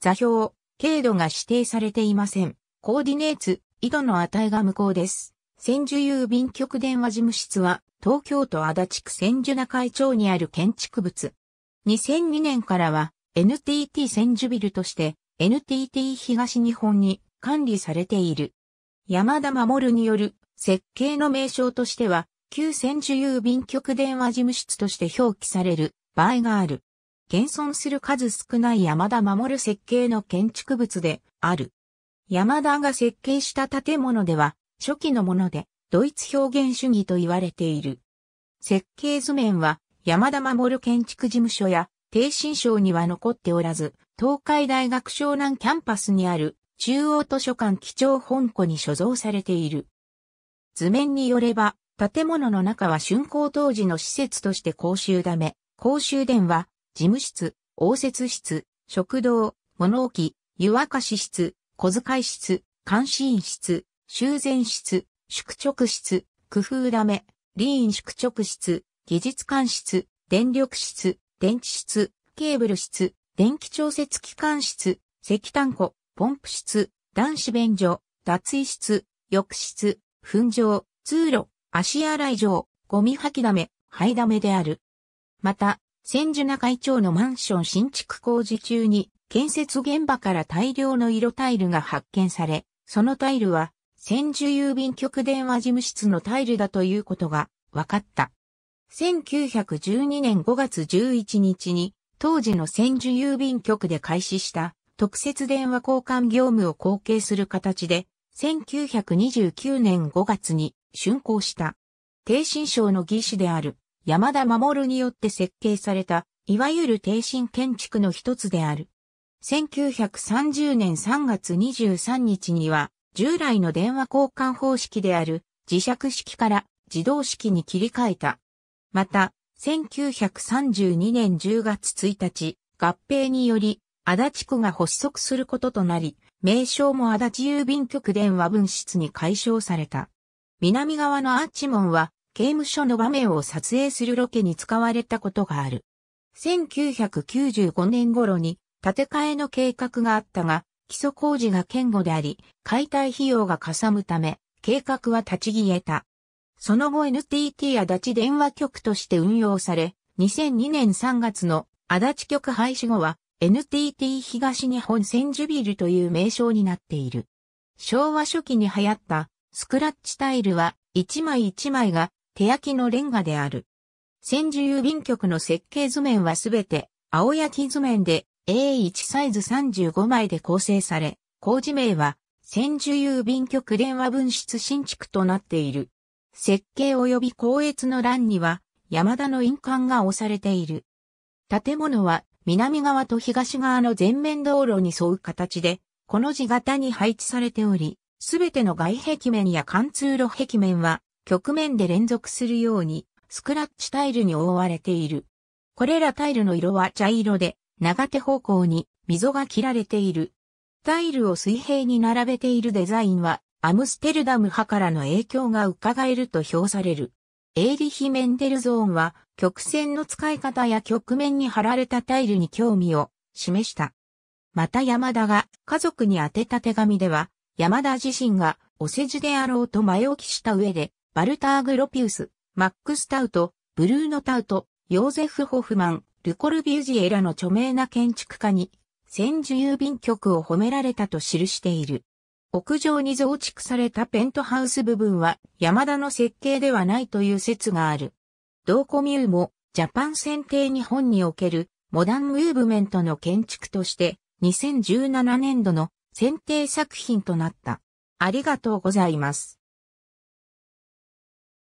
座標、経度が指定されていません。コーディネーツ、緯度の値が無効です。千住郵便局電話事務室は、東京都足立区千住中井町にある建築物。2002年からは、NTT 千住ビルとして、NTT 東日本に管理されている。山田守による設計の名称としては、旧千住郵便局電話事務室として表記される場合がある。現存する数少ない山田守設計の建築物である。山田が設計した建物では初期のものでドイツ表現主義と言われている。設計図面は山田守建築事務所や低新省には残っておらず、東海大学湘南キャンパスにある中央図書館基調本庫に所蔵されている。図面によれば、建物の中は竣工当時の施設として公衆ダメ、公衆電話、事務室、応接室、食堂、物置、湯沸かし室、小遣い室、監視員室、修繕室、宿直室、工夫ダメ、リーン宿直室、技術監室、電力室、電池室、ケーブル室、電気調節機関室、石炭庫、ポンプ室、男子便所、脱衣室、浴室、粉状、通路、足洗い場、ゴミ吐きダメ、灰ダメである。また、千住中井町のマンション新築工事中に、建設現場から大量の色タイルが発見され、そのタイルは、千住郵便局電話事務室のタイルだということが分かった。1912年5月11日に、当時の千住郵便局で開始した特設電話交換業務を後継する形で、1929年5月に竣工した。低新省の技師である山田守によって設計された、いわゆる低身建築の一つである。1930年3月23日には、従来の電話交換方式である磁石式から自動式に切り替えた。また、1932年10月1日、合併により、足立区が発足することとなり、名称も足立郵便局電話分室に解消された。南側のアーチ門は刑務所の場面を撮影するロケに使われたことがある。1995年頃に建て替えの計画があったが、基礎工事が堅固であり、解体費用がかさむため、計画は立ち消えた。その後 NTT や立電話局として運用され、2002年3月の足立局廃止後は NTT 東日本千住ビルという名称になっている。昭和初期に流行ったスクラッチタイルは1枚1枚が手焼きのレンガである。千住郵便局の設計図面はすべて青焼き図面で A1 サイズ35枚で構成され、工事名は千住郵便局電話分室新築となっている。設計及び校閲の欄には山田の印鑑が押されている。建物は南側と東側の全面道路に沿う形で、この字型に配置されており、すべての外壁面や貫通路壁面は局面で連続するように、スクラッチタイルに覆われている。これらタイルの色は茶色で、長手方向に溝が切られている。タイルを水平に並べているデザインは、アムステルダム派からの影響が伺えると評される。エーリヒ・メンデルゾーンは、曲線の使い方や曲面に貼られたタイルに興味を示した。また山田が家族に宛てた手紙では、山田自身がお世辞であろうと前置きした上で、バルターグ・ロピウス、マックス・タウト、ブルーノ・タウト、ヨーゼフ・ホフマン、ルコルビュージエらの著名な建築家に、千住郵便局を褒められたと記している。屋上に増築されたペントハウス部分は山田の設計ではないという説がある。同コミューもジャパン選定日本におけるモダンムーブメントの建築として2017年度の選定作品となった。ありがとうございます。